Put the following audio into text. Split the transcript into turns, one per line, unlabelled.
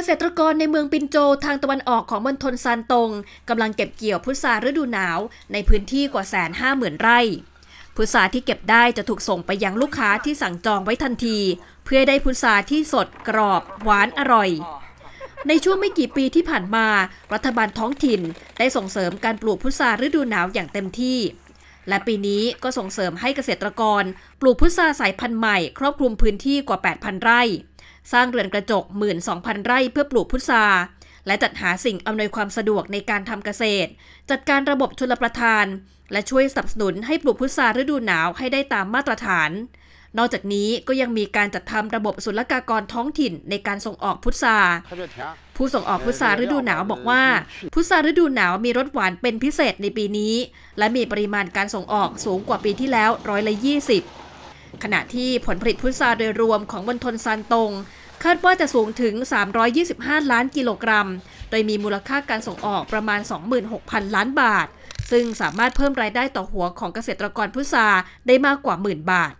กษตรกรในเมืองปินโจทางตะวันออกของมณฑลซานตงกำลังเก็บเกี่ยวพุทราฤดูหนาว ในพื้นที่กว่าแสนห้าหมื่นไร่พุทราที่เก็บได้จะถูกส่งไปยังลูกค้าที่สั่งจองไว้ทันที เพื่อได้พุทราที่สดกรอบหวานอร่อย ในช่วงไม่กี่ปีที่ผ่านมา รัฐบาลท้องถิ่นได้ส่งเสริมการปลูกพุทราฤดูหนาวอย่างเต็มที่ และปีนี้ก็ส่งเสริมให้เกษตรกรปลูกพุทราสายพันธุ์ใหม่ ครอบคลุมพื้นที่กว่า8,000ไร่สร้างเรือนกระจก 12,000 ไร่เพื่อปลูกพุทราและจัดหาสิ่งอำนวยความสะดวกในการทำเกษตร จัดการระบบชลประทาน และช่วยสนับสนุนให้ปลูกพุทราฤดูหนาวให้ได้ตามมาตรฐาน นอกจากนี้ก็ยังมีการจัดทำระบบศุลกากรท้องถิ่นในการส่งออกพุทราผู้ส่งออกพุทราฤดูหนาวบอกว่าพุทราฤดูหนาวมีรสหวานเป็นพิเศษในปีนี้ และมีปริมาณการส่งออกสูงกว่าปีที่แล้วร้อยละยี่สิบขณะที่ผลผลิตพุทราโดยรวมของมณฑลซานตงคาดว่าจะสูงถึง 325 ล้านกิโลกรัม โดยมีมูลค่าการส่งออกประมาณ 26,000 ล้านบาท ซึ่งสามารถเพิ่มรายได้ต่อหัวของเกษตรกรพุทราได้มากกว่าหมื่นบาท